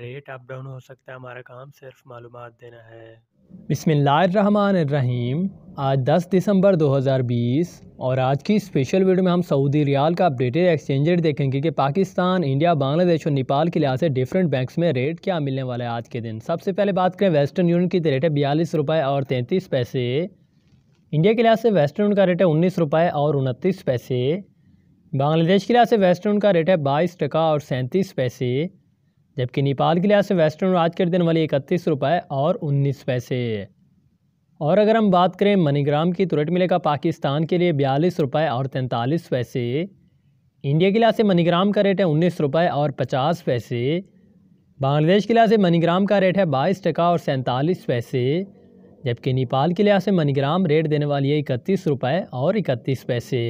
rate up down हो सकता है हमारा काम सिर्फ मालूम देना है रहीम आज 10 दिसंबर 2020 और आज की स्पेशल वीडियो में हम सऊदी रियाल का अपडेटेड एक्सचेंज रेट देखेंगे कि पाकिस्तान इंडिया बांग्लादेश और नेपाल के लिहाज से डिफरेंट बैंक्स में रेट क्या मिलने वाला है आज के दिन सबसे पहले बात करें वेस्टर्न यूनियन की रेट है बयालीस रुपये और तैंतीस पैसे इंडिया के लिहाज से वेस्टर्न यूनियन का रेट है उन्नीस रुपये और उनतीस पैसे बांग्लादेश के लिहाज से वेस्टर्न का रेट है बाईस टका और सैंतीस पैसे जबकि नेपाल के लिहाज से वेस्टर्न आज के दिन वाली इकतीस रुपये और उन्नीस पैसे और अगर हम बात करें मनीग्राम की तुरट तो मिलेगा पाकिस्तान के लिए बयालीस रुपये और तैंतालीस पैसे इंडिया के लिहाज से मनीग्राम का रेट है उन्नीस रुपये और पचास पैसे बांग्लादेश के लिहाज से मनीग्राम का रेट है बाईस टका और सैंतालीस पैसे जबकि नेपाल के लिहाज से मनीग्राम रेट देने वाली है इकतीस रुपये और इकतीस पैसे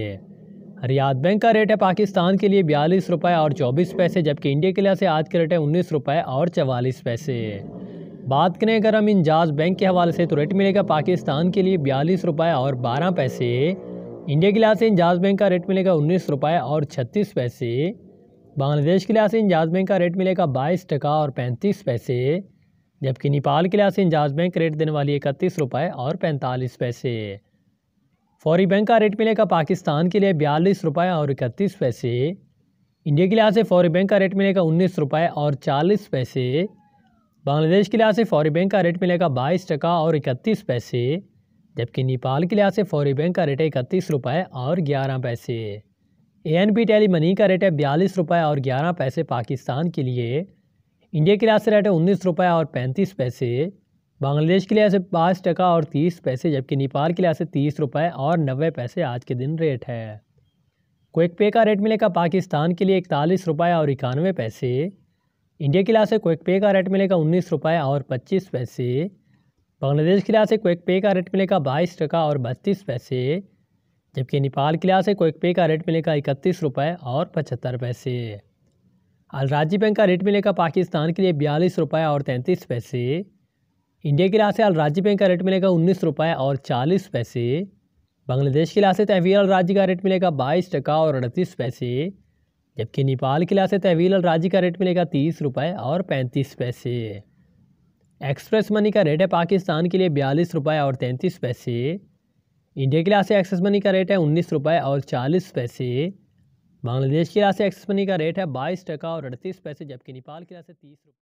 रियाद बैंक का रेट है पाकिस्तान के लिए बयालीस रुपये और चौबीस पैसे जबकि इंडिया के लिए से आज के रेट है उन्नीस रुपये और चवालीस पैसे बात करें अगर हम इंजाज बैंक के हवाले से तो रेट मिलेगा पाकिस्तान के लिए बयालीस रुपये और बारह पैसे इंडिया के लिहाज से इंजाज बैंक का रेट मिलेगा उन्नीस रुपये और छत्तीस पैसे बांग्लादेश के लिहाज से इंजाज बैंक का रेट मिलेगा बाईस टका और पैंतीस पैसे जबकि नेपाल के लिहाज से इंजाज बैंक रेट देने वाली इकतीस रुपये और पैंतालीस पैसे फौरी बैंक का रेट मिलेगा पाकिस्तान के लिए बयालीस रुपये और इकतीस पैसे इंडिया के लिहाज से फौरी बैंक का रेट मिलेगा उन्नीस रुपये और चालीस पैसे बांग्लादेश के लिहाज से फौरी बैंक का रेट मिलेगा बाईस टका और इकतीस पैसे जबकि नेपाल के लिहाज से फौरी बैंक का रेट है इकतीस रुपये और ग्यारह पैसे A N P tele money का रेट है बयालीस रुपये और ग्यारह पैसे पाकिस्तान के लिए इंडिया के लिहाज से रेट है उन्नीस रुपये और पैंतीस पैसे बांग्लादेश के लिए ऐसे पाँच टका और तीस पैसे जबकि नेपाल के लिए ऐसे तीस रुपये और नब्बे पैसे आज के दिन रेट है क्विक पे का रेट मिलेगा पाकिस्तान के लिए इकतालीस रुपये और इक्यानवे पैसे इंडिया के लिए से क्विक पे का रेट मिलेगा उन्नीस रुपये और पच्चीस पैसे बांग्लादेश के लिए से क्विक पे का रेट मिलेगा बाईस टका और बत्तीस पैसे जबकि नेपाल के लिए से क्विक पे का रेट मिलेगा इकतीस रुपये और पचहत्तर पैसे अलराजी बैंक का रेट मिलेगा पाकिस्तान के लिए बयालीस रुपये और तैंतीस पैसे इंडिया के लिहाज से अल राज्य बैंक का रेट मिलेगा उन्नीस रुपये और चालीस पैसे बांग्लादेश के लिहाज से तहवील अल राज्य का रेट मिलेगा बाईस टका और अड़तीस पैसे जबकि नेपाल के लिहाज से तहवील अल राज्य का रेट मिलेगा तीस रुपये और पैंतीस पैसे एक्सप्रेस मनी का रेट है पाकिस्तान के लिए बयालीस रुपये और तैंतीस पैसे इंडिया के लिहाज से एक्सेस मनी का रेट है उन्नीस रुपये और चालीस पैसे बांग्लादेश के लिहाज से एक्सेस मनी का रेट है बाईस टका और अड़तीस पैसे जबकि नेपाल के लिहाज से तीस रुपये